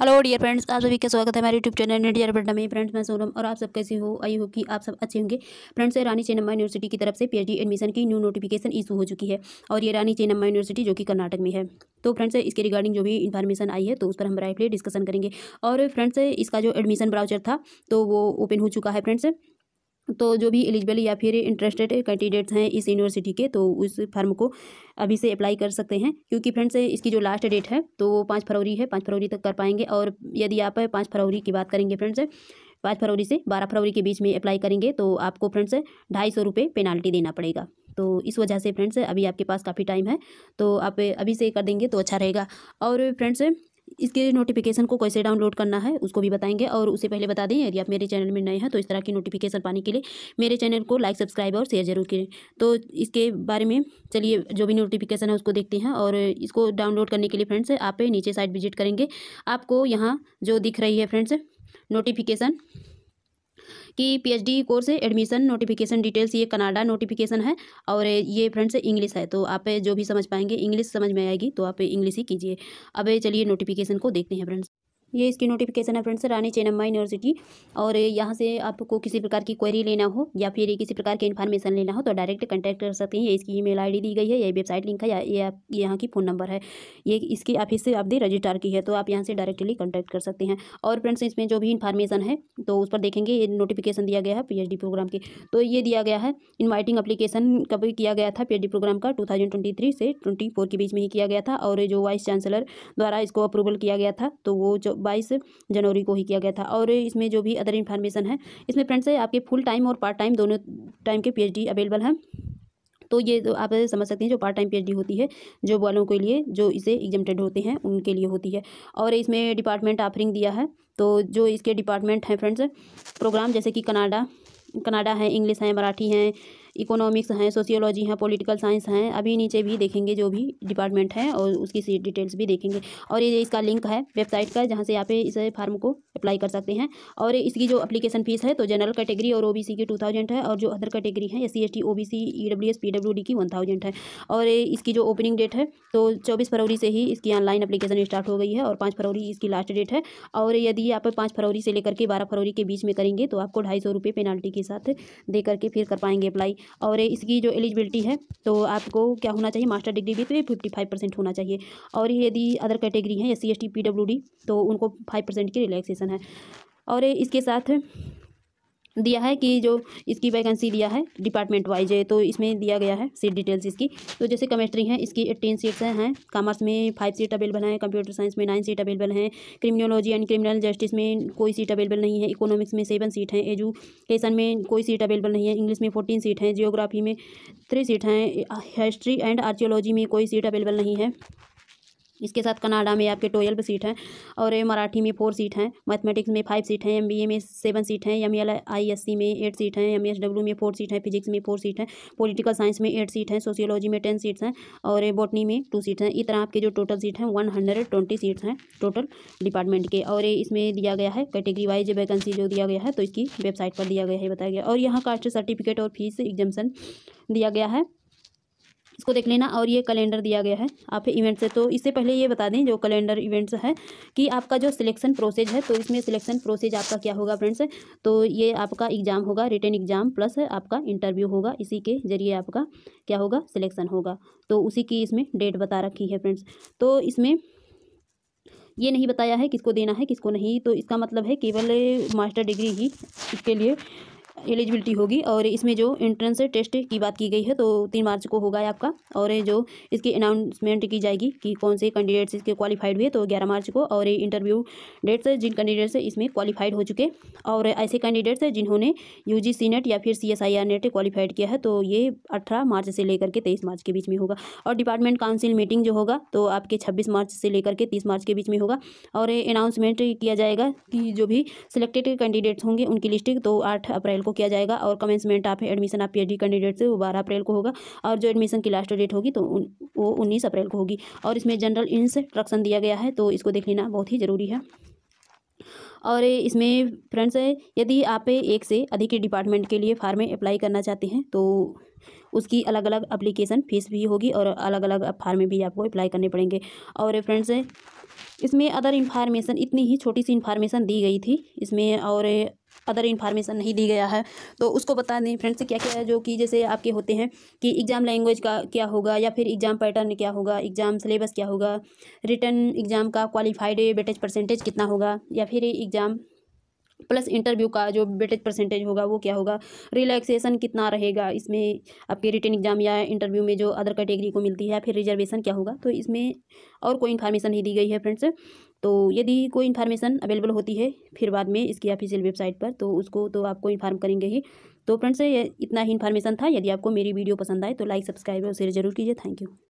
hello dear friends आप सभी का स्वागत है हमारे यूट्यूब चैनल डियर बड्डा में फ्रेंड्स मैं सोनम और आप सब कैसे हो आई हो कि आप सब अच्छे होंगे फ्रेंड्स रानी चेन्नम्मा यूनिवर्सिटी की तरफ से पीएचडी एडमिशन की न्यू नोटिफिकेशन इशू हो चुकी है और ये रानी चेन्नम्मा यूनिवर्सिटी जो कि कर्नाटक में है तो फ्रेंड्स इसके रिगार्डिंग जो भी इन्फॉर्मेशन आई है तो उस पर हम ब्राइटली डिस्कशन करेंगे और फ्रेंड्स इसका जो एडमिशन ब्राउचर था तो वो ओपन हो चुका है फ्रेंड्स तो जो भी एलिजिबल या फिर इंटरेस्टेड कैंडिडेट्स हैं इस यूनिवर्सिटी के तो उस फर्म को अभी से अप्लाई कर सकते हैं क्योंकि फ्रेंड्स इसकी जो लास्ट डेट है तो वो पाँच फरवरी है पाँच फरवरी तक कर पाएंगे और यदि आप पाँच फरवरी की बात करेंगे फ्रेंड्स पाँच फरवरी से बारह फरवरी के बीच में अप्लाई करेंगे तो आपको फ्रेंड्स ढाई सौ रुपये पेनाल्टी देना पड़ेगा तो इस वजह से फ्रेंड्स अभी आपके पास काफ़ी टाइम है तो आप अभी से कर देंगे तो अच्छा रहेगा और फ्रेंड्स इसके नोटिफिकेशन को कैसे डाउनलोड करना है उसको भी बताएंगे और उसे पहले बता दें यदि आप मेरे चैनल में नए हैं तो इस तरह की नोटिफिकेशन पाने के लिए मेरे चैनल को लाइक सब्सक्राइब और शेयर जरूर करें तो इसके बारे में चलिए जो भी नोटिफिकेशन है उसको देखते हैं और इसको डाउनलोड करने के लिए फ्रेंड्स आप नीचे साइड विजिट करेंगे आपको यहाँ जो दिख रही है फ्रेंड्स नोटिफिकेशन कि PhD course admission notification details ये कनाडा नोटिफिकेशन है और ये फ्रेंड्स इंग्लिश है तो आप जो भी समझ पाएंगे इंग्लिश समझ में आएगी तो आप इंग्लिश ही कीजिए अब चलिए नोटिफिकेशन को देखते हैं फ्रेंड्स ये इसकी नोटिफिकेशन है फ्रेंड्स रानी चेन्नम्मा यूनिवर्सिटी और यहाँ से आपको किसी प्रकार की क्वेरी लेना हो या फिर किसी प्रकार की इन्फॉर्मेशन लेना हो तो डायरेक्ट कॉन्टैक्ट कर सकते हैं ये इसकी ईमेल आईडी दी गई है ये वेबसाइट लिंक है या ये आप यहाँ की फ़ोन नंबर है ये इसकी ऑफिस से आप दे रजिस्टार की है तो आप यहाँ से डायरेक्टली कॉन्टैक्ट कर सकते हैं और फ्रेंड्स इसमें जो भी इन्फॉर्मेशन है तो उस पर देखेंगे ये नोटिफिकेशन दिया गया है पी प्रोग्राम की तो ये दिया गया है इन्वाइटिंग अप्लीकेशन कब किया गया था पी प्रोग्राम का टू से ट्वेंटी के बीच में ही किया गया था और जो वाइस चांसलर द्वारा इसको अप्रूवल किया गया था तो वो जो बाईस जनवरी को ही किया गया था और इसमें जो भी अदर इन्फॉर्मेशन है इसमें फ्रेंड्स आपके फुल टाइम और पार्ट टाइम दोनों टाइम के पी अवेलेबल हैं तो ये तो आप समझ सकते हैं जो पार्ट टाइम पीएचडी होती है जो वालों के लिए जो इसे एग्जामेड होते हैं उनके लिए होती है और इसमें डिपार्टमेंट ऑफरिंग दिया है तो जो इसके डिपार्टमेंट हैं फ्रेंड्स प्रोग्राम जैसे कि कनाडा कनाडा है इंग्लिश है मराठी हैं इकोनॉमिक्स हैं सोशियोलॉजी हैं पॉलिटिकल साइंस हैं अभी नीचे भी देखेंगे जो भी डिपार्टमेंट हैं और उसकी डिटेल्स भी देखेंगे और ये इसका लिंक है वेबसाइट का जहाँ से आप इस फार्म को अप्लाई कर सकते हैं और इसकी जो अप्लीकेशन फीस है तो जनरल कैटेगरी और ओ की टू थाउजेंड है और जो अदर कैटेगरी है S C S T O B C E W S P W D की वन थाउजेंड है और इसकी जो ओपनिंग डेट है तो चौबीस फरवरी से ही इसकी ऑनलाइन अप्लीकेशन स्टार्ट हो गई है और पाँच फरवरी इसकी लास्ट डेट है और यदि आप पाँच फरवरी से लेकर के बारह फरवरी के बीच में करेंगे तो आपको ढाई सौ रुपये पेनाल्टी के साथ दे करके फिर कर पाएंगे अप्लाई और इसकी जो एलिजिबिलिटी है तो आपको क्या होना चाहिए मास्टर डिग्री भी तो फिफ्टी फाइव परसेंट होना चाहिए और यदि अदर कैटेगरी है S C S T P W D तो उनको फाइव परसेंट की रिलैक्सेशन है और इसके साथ दिया है कि जो इसकी वैकेंसी दिया है डिपार्टमेंट वाइज है तो इसमें दिया गया है सीट डिटेल्स इसकी तो जैसे केमिस्ट्री है इसकी एट्टीन सीट्स हैं कॉमर्स में फाइव सीट अवेलेबल हैं कंप्यूटर साइंस में नाइन सीट अवेलेबल हैं क्रिमिनोलॉजी एंड क्रिमिनल जस्टिस में कोई सीट अवेलेबल नहीं है इकोनॉमिक्स में सेवन सीट हैं एजुकेशन में कोई सीट अवेलेबल नहीं है इंग्लिश में फोर्टीन सीट हैं जियोग्राफी में थ्री सीट हैं हिस्ट्री एंड आर्कियोलॉजी में कोई सीट अवेलेबल नहीं है इसके साथ कनाडा में आपके ट्वेल्व सीट हैं और मराठी में फोर सीट हैं मैथमेटिक्स में फाइव सीट हैं एम बी ए में सेवन सीट हैं M L I S C में एट सीट हैं एम एस डब्ल्यू में फोर सीट हैं फिजिक्स में फोर सीट हैं पॉलिटिकल साइंस में एट सीट हैं सोशियोलॉजी में टेन सीट्स हैं और बोटनी में टू सीट हैं इस तरह आपके जो टोटल सीट हैं वन हंड्रेड ट्वेंटी सीट्स हैं टोटल डिपार्टमेंट के और इसमें दिया गया है कैटेगरी वाइज वैकेंसी जो दिया गया है तो इसकी वेबसाइट पर दिया गया है बताया गया और यहाँ कास्ट सर्टिफिकेट और फीस एग्जामेशन दिया गया है इसको देख लेना और ये कैलेंडर दिया गया है आप इवेंट से तो इससे पहले ये बता दें जो कैलेंडर इवेंट्स है कि आपका जो सिलेक्शन प्रोसेस है तो इसमें सिलेक्शन प्रोसेस आपका क्या होगा फ्रेंड्स तो ये आपका एग्ज़ाम होगा रिटर्न एग्ज़ाम प्लस आपका इंटरव्यू होगा इसी के जरिए आपका क्या होगा सिलेक्शन होगा तो उसी की इसमें डेट बता रखी है फ्रेंड्स तो इसमें ये नहीं बताया है किसको देना है किसको नहीं तो इसका मतलब है केवल मास्टर डिग्री ही इसके लिए एलिजिबिलिटी होगी और इसमें जो एंट्रेंस टेस्ट की बात की गई है तो तीन मार्च को होगा आपका और जो इसकी अनाउंसमेंट की जाएगी कि कौन से कैंडिडेट्स इसके क्वालिफाइड हुए तो ग्यारह मार्च को और इंटरव्यू डेट्स जिन कैंडिडेट्स इसमें क्वालिफाइड हो चुके और ऐसे कैंडिडेट्स जिन्होंने यू जी सी नेट या फिर C S I R NET qualified किया है तो ये अठारह मार्च से लेकर के तेईस मार्च के बीच में होगा और डिपार्टमेंट काउंसिल मीटिंग जो होगा तो आपके छब्बीस मार्च से लेकर के तीस मार्च के बीच में होगा और अनाउंसमेंट किया जाएगा कि जो भी सिलेक्टेड कैंडिडेट्स होंगे उनकी लिस्ट तो आठ अप्रैल को किया जाएगा और कमेंसमेंट आप एडमिशन आप पी कैंडिडेट से वो बारह अप्रैल को होगा और जो एडमिशन की लास्ट डेट होगी तो वो उन्नीस अप्रैल को होगी और इसमें जनरल इंस्ट्रक्शन दिया गया है तो इसको देख लेना बहुत ही ज़रूरी है और इसमें फ्रेंड्स यदि आप एक से अधिक डिपार्टमेंट के लिए फार्म अप्लाई करना चाहते हैं तो उसकी अलग अलग अप्लीकेशन फ़ीस भी होगी और अलग अलग फार्म भी आपको अप्लाई करने पड़ेंगे और फ्रेंड्स इसमें अदर इन्फॉर्मेशन इतनी ही छोटी सी इन्फॉर्मेशन दी गई थी इसमें और अदर इन्फॉर्मेशन नहीं दी गया है तो उसको बता दें फ्रेंड्स क्या क्या है जो कि जैसे आपके होते हैं कि एग्ज़ाम लैंग्वेज का क्या होगा या फिर एग्ज़ाम पैटर्न क्या होगा एग्ज़ाम सिलेबस क्या होगा रिटर्न एग्ज़ाम का क्वालिफाइड बेटेज परसेंटेज कितना होगा या फिर एग्ज़ाम प्लस इंटरव्यू का जो बेटेज परसेंटेज होगा वो क्या होगा रिलैक्सेशन कितना रहेगा इसमें आपके रिटर्न एग्जाम या इंटरव्यू में जो अदर कैटेगरी को मिलती है या फिर रिजर्वेशन क्या होगा तो इसमें और कोई इन्फॉर्मेशन नहीं दी गई है फ्रेंड्स तो यदि कोई इन्फॉर्मेशन अवेलेबल होती है फिर बाद में इसकी ऑफिशियल वेबसाइट पर तो उसको तो आपको इन्फॉर्म करेंगे ही तो फ्रेंड्स इतना ही इन्फॉर्मेशन था यदि आपको मेरी वीडियो पसंद आए तो लाइक सब्सक्राइब और शेयर जरूर कीजिए थैंक यू